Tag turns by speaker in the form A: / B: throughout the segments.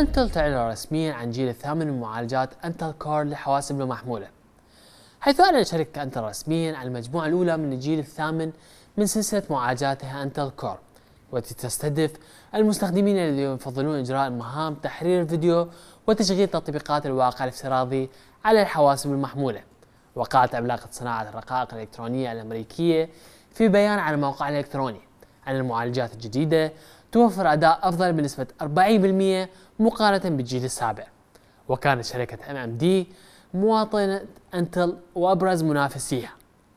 A: أنتل تعلن رسميا عن جيل الثامن من معالجات أنتل كور للحواسب المحمولة حيث اعلن شركة أنتل رسميا عن المجموعة الأولى من الجيل الثامن من سلسلة معالجاتها أنتل كور والتي تستهدف المستخدمين الذين يفضلون إجراء مهام تحرير الفيديو وتشغيل تطبيقات الواقع الافتراضي على الحواسب المحمولة وقعت عملاقة صناعة الرقائق الإلكترونية الأمريكية في بيان على موقعها الإلكتروني عن المعالجات الجديدة توفر أداء أفضل بنسبة 40% مقارنة بالجيل السابع وكانت شركة MMD مواطنة انتل وأبرز منافسيها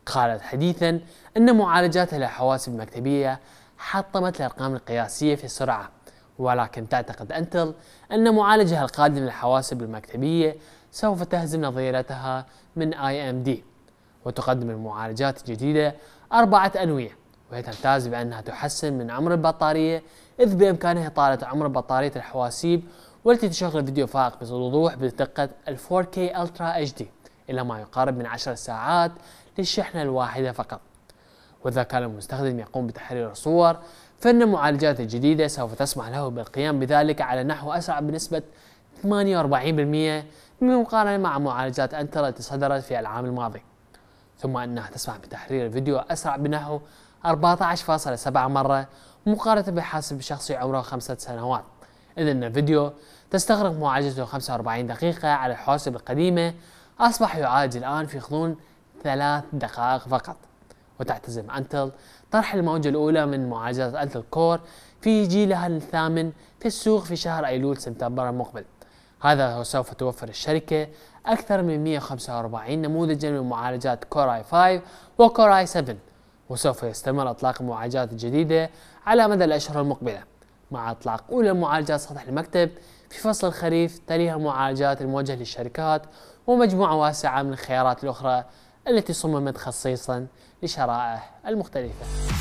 A: قالت حديثا أن معالجاتها للحواسب المكتبية حطمت الأرقام القياسية في السرعة ولكن تعتقد أنتل أن معالجها القادم للحواسب المكتبية سوف تهزم نظيرتها من IMD وتقدم المعالجات الجديدة أربعة أنوية وهي تمتاز بأنها تحسن من عمر البطارية إذ بإمكانها إطالة عمر بطارية الحواسيب والتي تشغل فيديو فائق بوضوح بدقة 4K Ultra HD إلى ما يقارب من 10 ساعات للشحنة الواحدة فقط وإذا كان المستخدم يقوم بتحرير الصور فإن المعالجات الجديدة سوف تسمح له بالقيام بذلك على نحو أسرع بنسبة 48% من مقارنة مع معالجات أنترا التي صدرت في العام الماضي ثم أنها تسمح بتحرير فيديو أسرع بنحو 14.7 مرة مقارنة بحاسب شخصي عمره خمسة سنوات إذ أن الفيديو تستغرق معالجته 45 دقيقة على الحواسب القديمة أصبح يعالج الآن في غضون ثلاث دقائق فقط وتعتزم أنتل طرح الموجة الأولى من معالجات أنتل كور في جيلها الثامن في السوق في شهر أيلول سبتمبر المقبل هذا سوف توفر الشركة أكثر من 145 نموذجا من معالجات كوراي 5 وكوراي 7 وسوف يستمر إطلاق المعالجات الجديدة على مدى الأشهر المقبلة مع إطلاق أولى معالجات سطح المكتب في فصل الخريف تليها المعالجات الموجهة للشركات ومجموعة واسعة من الخيارات الأخرى التي صممت خصيصا لشرائح المختلفة